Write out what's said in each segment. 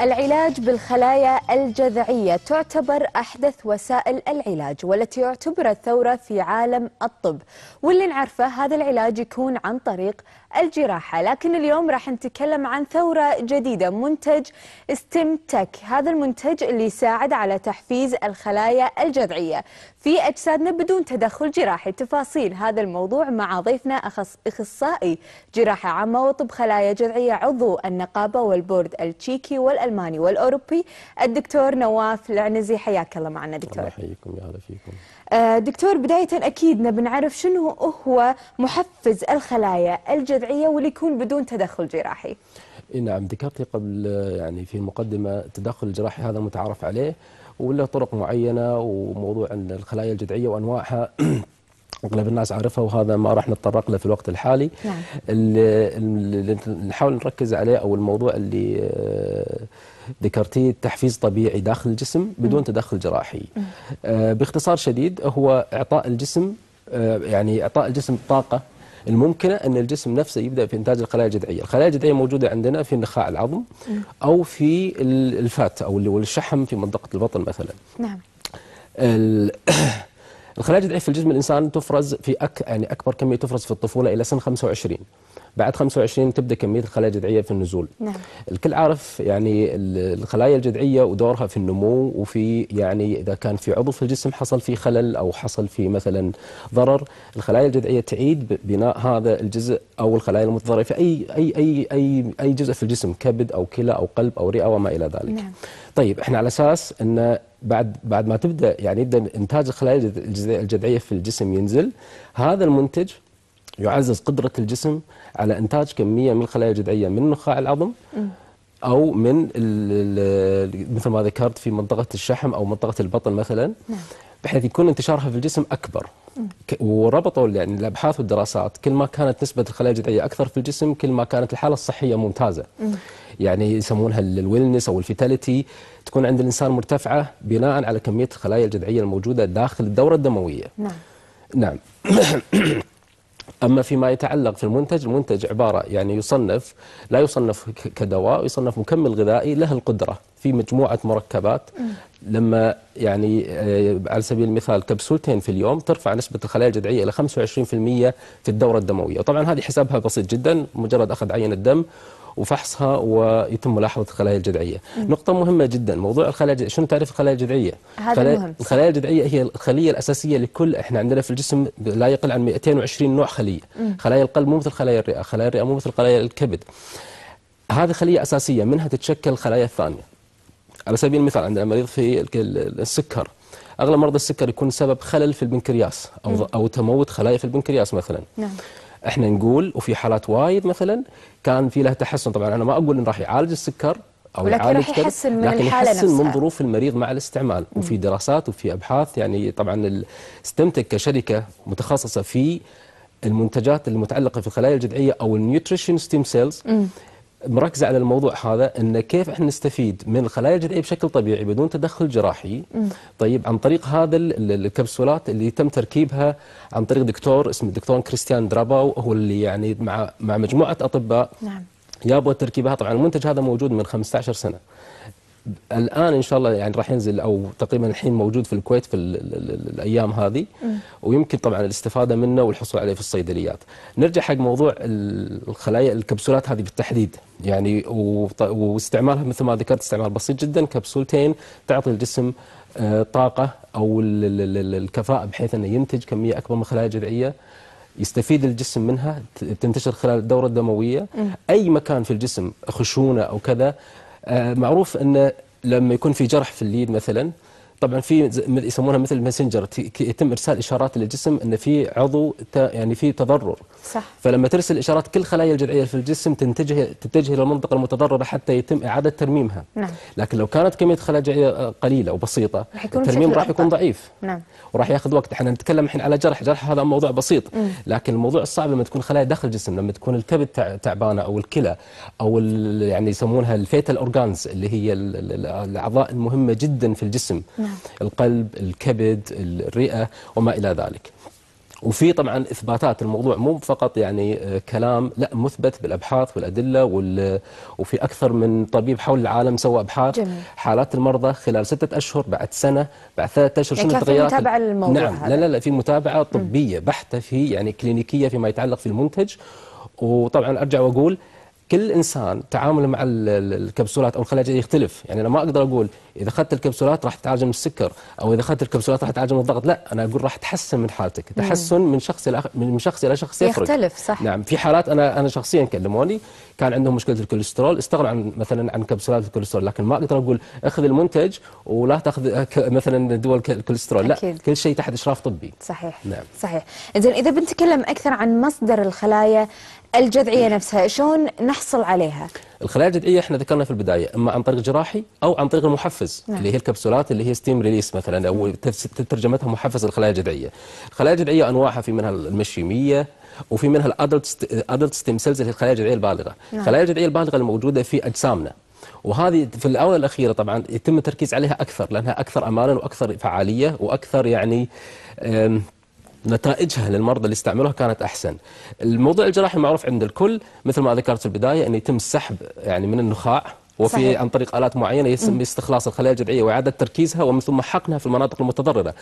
العلاج بالخلايا الجذعية تعتبر أحدث وسائل العلاج والتي يعتبر الثورة في عالم الطب واللي نعرفه هذا العلاج يكون عن طريق الجراحة لكن اليوم راح نتكلم عن ثورة جديدة منتج استمتك هذا المنتج اللي يساعد على تحفيز الخلايا الجذعية في أجسادنا بدون تدخل جراحي تفاصيل هذا الموضوع مع ضيفنا أخص... أخصائي جراحة عامة وطب خلايا جذعية عضو النقابة والبورد التشيكي والألماني والأوروبي الدكتور نواف العنزي حياك الله معنا دكتور الله يحييكم يا فيكم آه، دكتور بداية أكيد نبي نعرف شنو هو محفز الخلايا الجذعية واللي يكون بدون تدخل جراحي نعم ذكرت قبل آه، يعني في المقدمة التدخل الجراحي هذا متعارف عليه وله طرق معينة وموضوع الخلايا الجذعية وأنواعها اغلب الناس عارفها وهذا ما راح نتطرق له في الوقت الحالي نعم. اللي نحاول نركز عليه او الموضوع اللي آه، ذكرتيه تحفيز طبيعي داخل الجسم بدون تدخل جراحي آه، باختصار شديد هو إعطاء الجسم آه، يعني إعطاء الجسم الطاقة الممكنة أن الجسم نفسه يبدأ في إنتاج الخلايا الجذعية الخلايا الجذعية موجودة عندنا في نخاع العظم أو في الفات أو الشحم في منطقة البطن مثلا نعم الخلايا الجذعية في الجسم الإنسان تفرز في أك يعني أكبر كمية تفرز في الطفولة إلى سن 25 بعد 25 تبدا كميه الخلايا الجذعيه في النزول نعم. الكل عارف يعني الخلايا الجذعيه ودورها في النمو وفي يعني اذا كان في عضو في الجسم حصل فيه خلل او حصل فيه مثلا ضرر الخلايا الجذعيه تعيد بناء هذا الجزء او الخلايا المتضرره في اي اي اي اي اي جزء في الجسم كبد او كلى او قلب او رئه وما الى ذلك نعم. طيب احنا على اساس ان بعد بعد ما تبدا يعني يبدا انتاج الخلايا الجذعيه في الجسم ينزل هذا المنتج يعزز قدرة الجسم على إنتاج كمية من الخلايا الجذعية من نخاع العظم أو من مثل ما ذكرت في منطقة الشحم أو منطقة البطن مثلا نعم. بحيث يكون انتشارها في الجسم أكبر وربطوا يعني الابحاث والدراسات كل ما كانت نسبه الخلايا الجذعيه اكثر في الجسم كل ما كانت الحاله الصحيه ممتازه يعني يسمونها الويلنس او الفيتاليتي تكون عند الانسان مرتفعه بناء على كميه الخلايا الجذعيه الموجوده داخل الدوره الدمويه نعم نعم أما فيما يتعلق في المنتج المنتج عبارة يعني يصنف لا يصنف كدواء يصنف مكمل غذائي له القدرة في مجموعة مركبات لما يعني آه، على سبيل المثال كبسولتين في اليوم ترفع نسبة الخلايا الجذعية إلى 25% في الدورة الدموية طبعا هذه حسابها بسيط جدا مجرد أخذ عينة دم وفحصها ويتم ملاحظه الخلايا الجذعيه. نقطه مهمه جدا موضوع الخلايا الجذعيه شنو تعريف الخلايا الجذعيه؟ هذا الخلايا مهم. الخلايا الجذعيه هي الخليه الاساسيه لكل احنا عندنا في الجسم لا يقل عن 220 نوع خليه. خلايا القلب مو مثل خلايا الرئه، خلايا الرئه مو مثل خلايا الكبد. هذه خليه اساسيه منها تتشكل الخلايا الثانيه. على سبيل المثال عندنا مريض في السكر اغلب مرضى السكر يكون سبب خلل في البنكرياس او او تموت خلايا في البنكرياس مثلا نعم. احنا نقول وفي حالات وايد مثلا كان في له تحسن طبعا انا ما اقول انه راح يعالج السكر او لكن يعالج راح يحسن من لكن الحالة يحسن نفسها. من ظروف المريض مع الاستعمال م. وفي دراسات وفي ابحاث يعني طبعا استمتك كشركه متخصصه في المنتجات المتعلقه في الخلايا الجذعيه او النيوتريشن ستيم سيلز مركزه على الموضوع هذا ان كيف احنا نستفيد من الخلايا الجذعيه بشكل طبيعي بدون تدخل جراحي طيب عن طريق هذا الكبسولات اللي تم تركيبها عن طريق دكتور اسمه الدكتور كريستيان دراباو هو اللي يعني مع مع مجموعه اطباء نعم يابوا تركيبها طبعا المنتج هذا موجود من 15 سنه الان ان شاء الله يعني راح ينزل او تقريبا الحين موجود في الكويت في الايام هذه ويمكن طبعا الاستفاده منه والحصول عليه في الصيدليات. نرجع حق موضوع الخلايا الكبسولات هذه بالتحديد يعني واستعمالها مثل ما ذكرت استعمال بسيط جدا كبسولتين تعطي الجسم آه، طاقه او الكفاءه بحيث انه ينتج كميه اكبر من الخلايا الجذعيه يستفيد الجسم منها تنتشر خلال الدورة الدموية أي مكان في الجسم خشونة أو كذا آه، معروف أن لما يكون في جرح في اليد مثلا طبعا في يسمونها مثل ماسنجر يتم ارسال اشارات للجسم ان في عضو يعني في تضرر صح فلما ترسل اشارات كل خلايا الجذعيه في الجسم تنتجه تتجه الى المنطقه المتضرره حتى يتم اعاده ترميمها نعم. لكن لو كانت كميه خلايا جذعيه آه، قليله وبسيطه الترميم راح يكون ضعيف نعم وراح ياخذ وقت احنا نتكلم الحين على جرح جرح هذا موضوع بسيط م. لكن الموضوع الصعب لما تكون خلايا داخل الجسم لما تكون الكبد تعبانه او الكلى او يعني يسمونها الفيتال اورجانز اللي هي الاعضاء المهمه جدا في الجسم نعم. القلب الكبد الرئة وما إلى ذلك وفي طبعا اثباتات الموضوع مو فقط يعني آه، كلام لا مثبت بالابحاث والادله وال... وفي اكثر من طبيب حول العالم سوى ابحاث جميل. حالات المرضى خلال ستة اشهر بعد سنه بعد ثلاثة اشهر يعني شنو التغيرات متابعه للموضوع نعم هذا. لا لا لا في متابعه طبيه بحته في يعني كلينيكيه فيما يتعلق في المنتج وطبعا ارجع واقول كل انسان تعامله مع الكبسولات او الخلايا يختلف يعني انا ما اقدر اقول اذا اخذت الكبسولات راح تتعالج من السكر او اذا اخذت الكبسولات راح تتعالج من الضغط لا انا اقول راح تحسن من حالتك تحسن من شخص الى من شخص الى شخص يفرق يختلف صح نعم في حالات انا انا شخصيا كلموني كان عندهم مشكله الكوليسترول استغنوا عن مثلا عن كبسولات الكوليسترول لكن ما اقدر اقول اخذ المنتج ولا تاخذ مثلا دول الكوليسترول لا أكيد. كل شيء تحت اشراف طبي صحيح نعم صحيح زين اذا بنتكلم اكثر عن مصدر الخلايا الجذعيه نفسها شلون نحصل عليها؟ الخلايا الجذعيه احنا ذكرنا في البدايه اما عن طريق جراحي او عن طريق المحفز نعم. اللي هي الكبسولات اللي هي ستيم ريليس مثلا او ترجمتها محفز الخلايا الجذعيه. الخلايا الجذعيه انواعها في منها المشيميه وفي منها الادلت ستيم سيلز اللي هي الخلايا الجذعيه البالغه. نعم. الخلايا الجذعيه البالغه الموجوده في اجسامنا وهذه في الاونه الاخيره طبعا يتم التركيز عليها اكثر لانها اكثر امانا واكثر فعاليه واكثر يعني نتائجها للمرضى اللي استعملوها كانت احسن. الموضوع الجراحي معروف عند الكل مثل ما ذكرت في البدايه انه يتم سحب يعني من النخاع وفي صحيح. عن طريق الات معينه يتم استخلاص الخلايا الجذعيه واعاده تركيزها ومن ثم حقنها في المناطق المتضرره.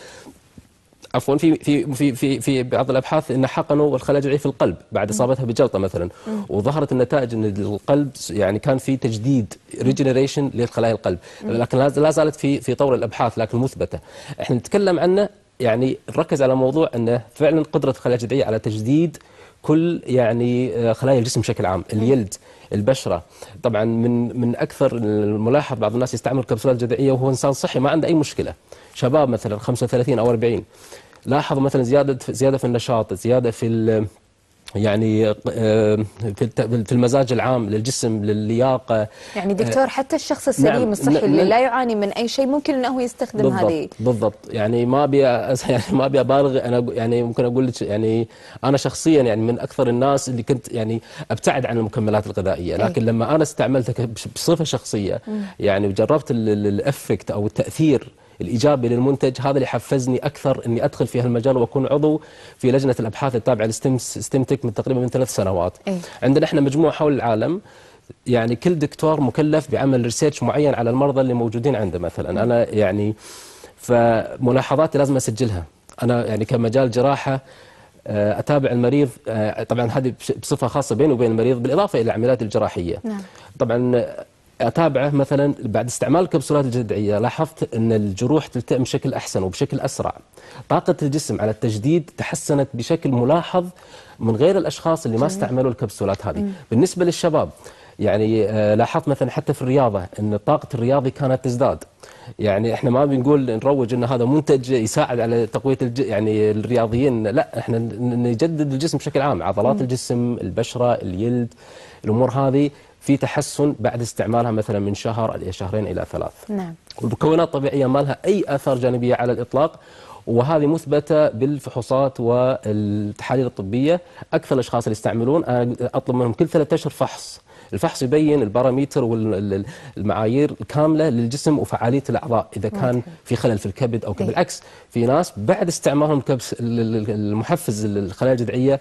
عفوا في في في في في بعض الابحاث ان حقنوا الخلايا الجذعيه في القلب بعد اصابتها بجلطه مثلا وظهرت النتائج ان القلب يعني كان في تجديد ريجنريشن للخلايا القلب لكن لا زالت في في طور الابحاث لكن مثبته. احنا نتكلم عنه يعني ركز على موضوع انه فعلا قدره الخلايا الجذعيه على تجديد كل يعني آه، خلايا الجسم بشكل عام اليلد البشره طبعا من من اكثر الملاحظ بعض الناس يستعمل الكبسولات الجذعيه وهو انسان صحي ما عنده اي مشكله شباب مثلا 35 او 40 لاحظوا مثلا زياده زياده في النشاط زياده في يعني آه، في المزاج العام للجسم للياقه يعني دكتور آه، حتى الشخص السليم نعم الصحي اللي لا يعاني من اي شيء ممكن انه يستخدم بالضبط هذه بالضبط يعني ما ابي يعني ما ابي ابالغ انا يعني ممكن اقول لك يعني انا شخصيا يعني من اكثر الناس اللي كنت يعني ابتعد عن المكملات الغذائيه إيه. لكن لما انا استعملتها بصفه شخصيه يعني وجربت الافكت او التاثير الايجابي للمنتج هذا اللي حفزني اكثر اني ادخل في هالمجال واكون عضو في لجنه الابحاث التابعه لستيم من تقريبا من ثلاث سنوات أي. عندنا احنا مجموعه حول العالم يعني كل دكتور مكلف بعمل ريسيرش معين على المرضى اللي موجودين عنده مثلا انا يعني فملاحظاتي لازم اسجلها انا يعني كمجال جراحه آه، اتابع المريض آه، طبعا هذه بصفه خاصه بيني وبين المريض بالاضافه الى العمليات الجراحيه نعم. طبعا اتابعه مثلا بعد استعمال الكبسولات الجذعيه لاحظت ان الجروح تلتئم بشكل احسن وبشكل اسرع. طاقه الجسم على التجديد تحسنت بشكل ملاحظ من غير الاشخاص اللي ما استعملوا الكبسولات هذه. بالنسبه للشباب يعني آه، لاحظت مثلا حتى في الرياضه ان طاقه الرياضي كانت تزداد. يعني احنا ما بنقول نروج ان هذا منتج يساعد على تقويه الج... يعني الرياضيين لا احنا نجدد الجسم بشكل عام عضلات الجسم البشره اليلد الامور هذه في تحسن بعد استعمالها مثلا من شهر إلى شهرين إلى ثلاث نعم والمكونات الطبيعية ما لها أي آثار جانبية على الإطلاق وهذه مثبتة بالفحوصات والتحاليل الطبية أكثر الأشخاص اللي يستعملون أنا أطلب منهم كل ثلاثة أشهر فحص الفحص يبين الباراميتر والمعايير الكامله للجسم وفعاليه الاعضاء اذا كان في خلل في الكبد او إيه. بالعكس في ناس بعد استعمالهم المحفز الخلايا الجذعيه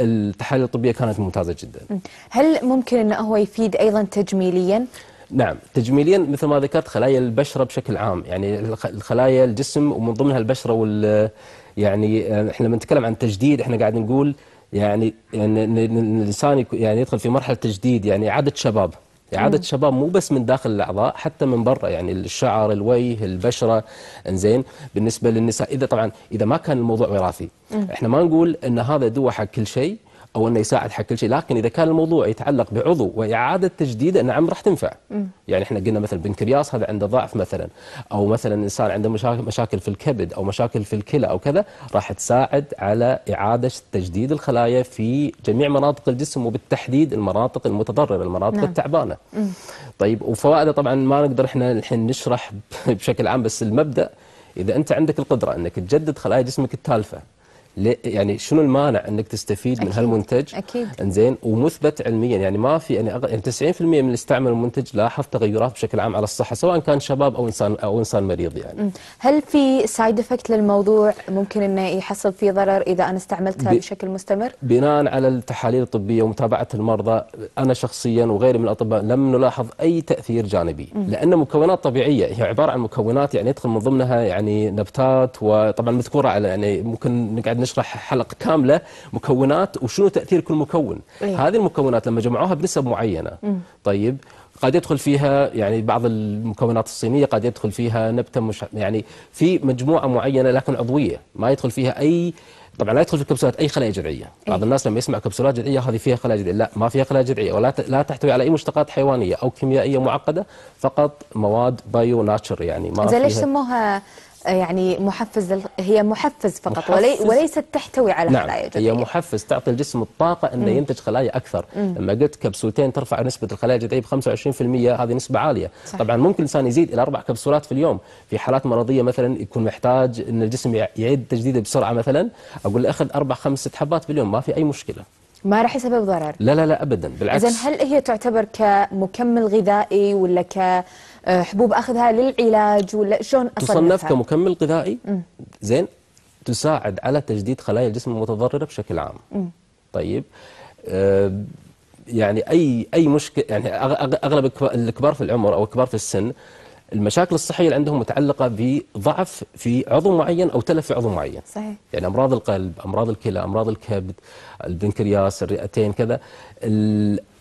التحاليل الطبيه كانت ممتازه جدا. هل ممكن انه هو يفيد ايضا تجميليا؟ نعم تجميليا مثل ما ذكرت خلايا البشره بشكل عام يعني الخلايا الجسم ومن ضمنها البشره وال يعني آه، احنا لما نتكلم عن تجديد احنا قاعد نقول يعني, يعني الانسان يعني يدخل في مرحله تجديد يعني اعاده شباب إعادة شباب مو بس من داخل الأعضاء حتى من برا يعني الشعر الوجه البشرة إنزين بالنسبة للنساء إذا طبعا إذا ما كان الموضوع وراثي إحنا ما نقول أن هذا دواء حق كل شيء او انه يساعد حق كل شيء لكن اذا كان الموضوع يتعلق بعضو واعاده تجديده نعم راح تنفع م. يعني احنا قلنا مثلا بنكرياس هذا عنده ضعف مثلا او مثلا انسان عنده مشاكل في الكبد او مشاكل في الكلى او كذا راح تساعد على اعاده تجديد الخلايا في جميع مناطق الجسم وبالتحديد المناطق المتضرره المناطق نعم. التعبانه م. طيب وفوائده طبعا ما نقدر احنا الحين نشرح بشكل عام بس المبدا اذا انت عندك القدره انك تجدد خلايا جسمك التالفه يعني شنو المانع انك تستفيد أكيد. من هالمنتج اكيد انزين ومثبت علميا يعني ما في يعني 90% يعني من اللي استعمل المنتج لاحظ تغيرات بشكل عام على الصحه سواء كان شباب او انسان او انسان مريض يعني هل في سايد افكت للموضوع ممكن انه يحصل فيه ضرر اذا انا استعملتها بشكل مستمر بناء على التحاليل الطبيه ومتابعه المرضى انا شخصيا وغيري من الاطباء لم نلاحظ اي تاثير جانبي م. لان مكونات طبيعيه هي عباره عن مكونات يعني يدخل من ضمنها يعني نبتات وطبعا مذكوره على يعني ممكن نقعد نشرح حلقه كامله مكونات وشنو تاثير كل مكون أيه. هذه المكونات لما جمعوها بنسب معينه مم. طيب قد يدخل فيها يعني بعض المكونات الصينيه قد يدخل فيها نبته مش يعني في مجموعه معينه لكن عضويه ما يدخل فيها اي طبعا لا يدخل في الكبسولات اي خلايا جذعيه أيه؟ بعض الناس لما يسمع كبسولات جذعيه هذه فيها خلايا جذعيه لا ما فيها خلايا جذعيه ولا لا تحتوي على اي مشتقات حيوانيه او كيميائيه معقده فقط مواد بايو ناتشر يعني ما زي ليش سموها يعني محفز هي محفز فقط محفز وليست تحتوي على نعم خلايا جذعيه هي محفز تعطي الجسم الطاقه انه ينتج خلايا اكثر لما قلت كبسولتين ترفع نسبه الخلايا الجذعيه ب 25% هذه نسبه عاليه صح. طبعا ممكن الانسان يزيد الى اربع كبسولات في اليوم في حالات مرضيه مثلا يكون محتاج ان الجسم يعيد تجديده بسرعه مثلا اقول له اخذ اربع خمس ست حبات باليوم ما في اي مشكله ما راح يسبب ضرر لا لا لا ابدا بالعكس اذا هل هي تعتبر كمكمل غذائي ولا ك آه، حبوب اخذها للعلاج ولا شلون اصنفها؟ تصنف كمكمل غذائي زين تساعد على تجديد خلايا الجسم المتضرره بشكل عام. طيب آه، يعني اي اي مشكله يعني اغلب الكبار في العمر او الكبار في السن المشاكل الصحية اللي عندهم متعلقة بضعف في عضو معين أو تلف في عضو معين صحيح. يعني أمراض القلب أمراض الكلى أمراض الكبد البنكرياس الرئتين كذا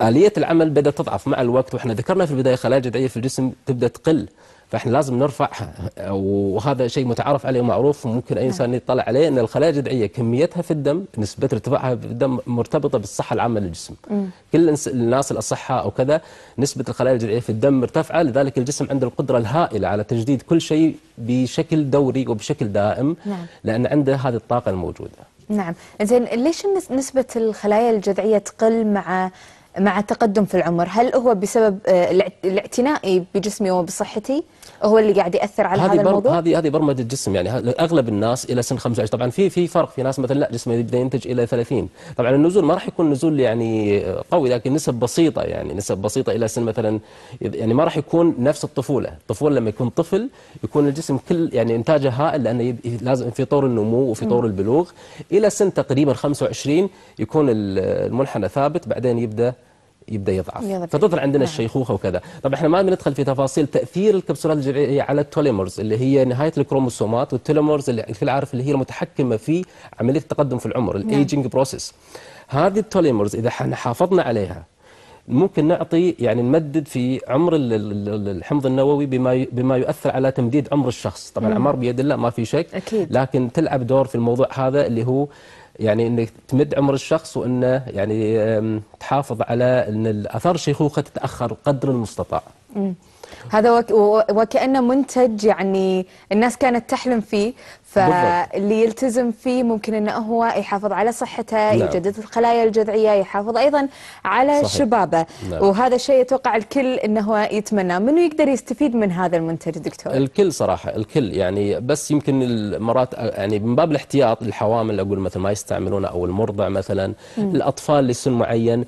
آلية العمل بدأت تضعف مع الوقت وإحنا ذكرنا في البداية خلايا جذعية في الجسم تبدأ تقل فاحنا لازم نرفعها وهذا شيء متعارف عليه ومعروف وممكن اي انسان يطلع عليه ان الخلايا الجذعيه كميتها في الدم نسبه ارتفاعها في الدم مرتبطه بالصحه العامه للجسم. كل الناس الاصحاء او كذا نسبه الخلايا الجذعيه في الدم مرتفعه لذلك الجسم عنده القدره الهائله على تجديد كل شيء بشكل دوري وبشكل دائم نعم. لان عنده هذه الطاقه الموجوده. نعم، زين ليش نسبه الخلايا الجذعيه تقل مع مع التقدم في العمر هل هو بسبب آه، الاعتناء بجسمي وبصحتي هو اللي قاعد ياثر على هذا الموضوع هذه هذه برمجه الجسم يعني اغلب الناس الى سن 25 طبعا في في فرق في ناس مثلا لا جسمه يبدا ينتج الى 30 طبعا النزول ما راح يكون نزول يعني قوي لكن نسب بسيطه يعني نسب بسيطه الى سن مثلا يعني ما راح يكون نفس الطفوله الطفوله لما يكون طفل يكون الجسم كل يعني انتاجه هائل لانه لازم في طور النمو وفي طور البلوغ الى سن تقريبا 25 يكون المنحنى ثابت بعدين يبدا يبدا يضعف فتظهر عندنا نعم. الشيخوخه وكذا طب احنا ما بندخل في تفاصيل تاثير الكبسولات الجذعيه على التوليمرز اللي هي نهايه الكروموسومات والتوليمرز اللي الكل عارف اللي هي المتحكمه في عمليه التقدم في العمر الايجنج نعم. بروسيس هذه التوليمرز اذا حافظنا عليها ممكن نعطي يعني نمدد في عمر الحمض النووي بما بما يؤثر على تمديد عمر الشخص طبعا نعم. الاعمار بيد الله ما في شك أكيد. لكن تلعب دور في الموضوع هذا اللي هو يعني انك تمد عمر الشخص وانه يعني تحافظ على ان الاثار شيخوخه تتاخر قدر المستطاع. هذا وك... وكأنه منتج يعني الناس كانت تحلم فيه فاللي يلتزم فيه ممكن انه هو يحافظ على صحته نعم. يجدد الخلايا الجذعيه يحافظ ايضا على صحيح. شبابه نعم. وهذا الشيء يتوقع الكل انه هو يتمناه منو يقدر يستفيد من هذا المنتج دكتور الكل صراحه الكل يعني بس يمكن مرات يعني من باب الاحتياط الحوامل اقول مثل ما يستعملونه او المرضع مثلا م. الاطفال لسن معين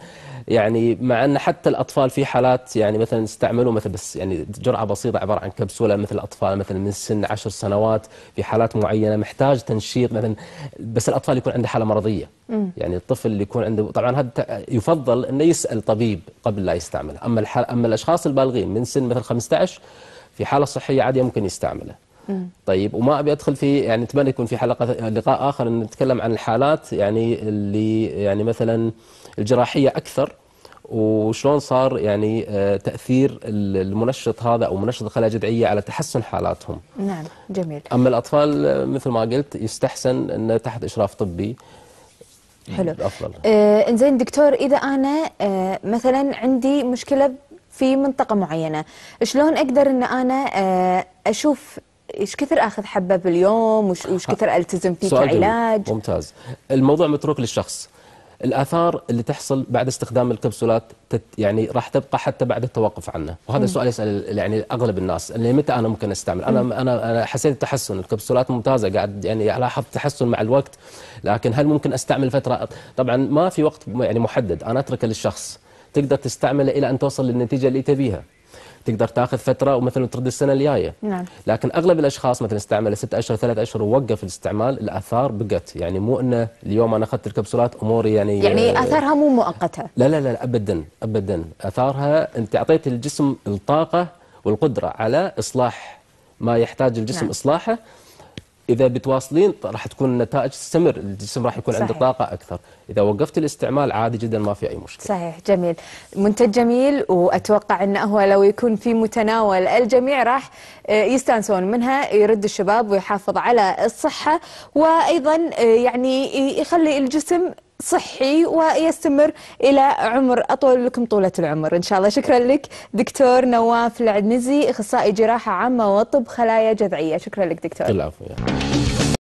يعني مع ان حتى الاطفال في حالات يعني مثلا استعملوا مثل بس يعني جرعه بسيطه عباره عن كبسوله مثل الاطفال مثلا من سن عشر سنوات في حالات معينه محتاج تنشيط مثلا بس الاطفال يكون عنده حاله مرضيه يعني الطفل اللي يكون عنده طبعا هذا يفضل انه يسال طبيب قبل لا يستعمله اما اما الاشخاص البالغين من سن مثل 15 في حاله صحيه عاديه ممكن يستعمله طيب وما ابي ادخل في يعني اتمنى يكون في حلقه لقاء اخر نتكلم عن الحالات يعني اللي يعني مثلا الجراحيه اكثر وشلون صار يعني آه، تاثير المنشط هذا او منشط الخلايا الجذعيه على تحسن حالاتهم. نعم جميل. اما الاطفال آه، مثل ما قلت يستحسن انه تحت اشراف طبي. حلو. افضل. آه انزين دكتور اذا انا آه مثلا عندي مشكله في منطقه معينه، شلون اقدر ان انا آه اشوف ايش كثر اخذ حبه باليوم وايش كثر التزم فيه كعلاج ممتاز الموضوع متروك للشخص الاثار اللي تحصل بعد استخدام الكبسولات تت يعني راح تبقى حتى بعد التوقف عنها وهذا السؤال يسال يعني اغلب الناس اللي متى انا ممكن استعمل انا انا انا حسيت تحسن الكبسولات ممتازه قاعد يعني لاحظت تحسن مع الوقت لكن هل ممكن استعمل فتره طبعا ما في وقت يعني محدد انا اتركه للشخص تقدر تستعمله الى ان توصل للنتيجه اللي تبيها تقدر تاخذ فتره ومثلا ترد السنه الجايه نعم. لكن اغلب الاشخاص مثلا استعمل ست اشهر ثلاث اشهر ووقف الاستعمال الاثار بقت يعني مو انه اليوم انا اخذت الكبسولات اموري يعني يعني اثارها مو مؤقته لا لا لا ابدا ابدا اثارها انت اعطيت الجسم الطاقه والقدره على اصلاح ما يحتاج الجسم نعم. اصلاحه اذا بتواصلين راح تكون النتائج تستمر الجسم راح يكون صحيح. عنده طاقه اكثر اذا وقفت الاستعمال عادي جدا ما في اي مشكله صحيح جميل منتج جميل واتوقع انه هو لو يكون في متناول الجميع راح آه، يستانسون منها يرد الشباب ويحافظ على الصحه وايضا آه، يعني يخلي الجسم صحي ويستمر إلى عمر أطول لكم طولة العمر إن شاء الله شكرا لك دكتور نواف العنزي إخصائي جراحة عامة وطب خلايا جذعية شكرا لك دكتور العفو